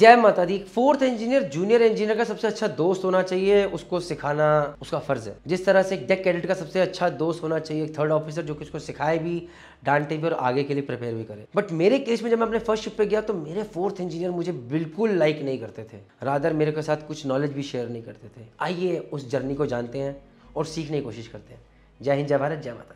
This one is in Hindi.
जय माता दी फोर्थ इंजीनियर जूनियर इंजीनियर का सबसे अच्छा दोस्त होना चाहिए उसको सिखाना उसका फर्ज है जिस तरह से एक डेक कैडेट का सबसे अच्छा दोस्त होना चाहिए एक थर्ड ऑफिसर जो कि उसको सिखाए भी डांटे भी और आगे के लिए प्रिपेयर भी करे बट मेरे केस में जब मैं अपने फर्स्ट शिप पे गया तो मेरे फोर्थ इंजीनियर मुझे बिल्कुल लाइक नहीं करते थे रादर मेरे के साथ कुछ नॉलेज भी शेयर नहीं करते थे आइए उस जर्नी को जानते हैं और सीखने की कोशिश करते हैं जय हिंद जय भारत जय माता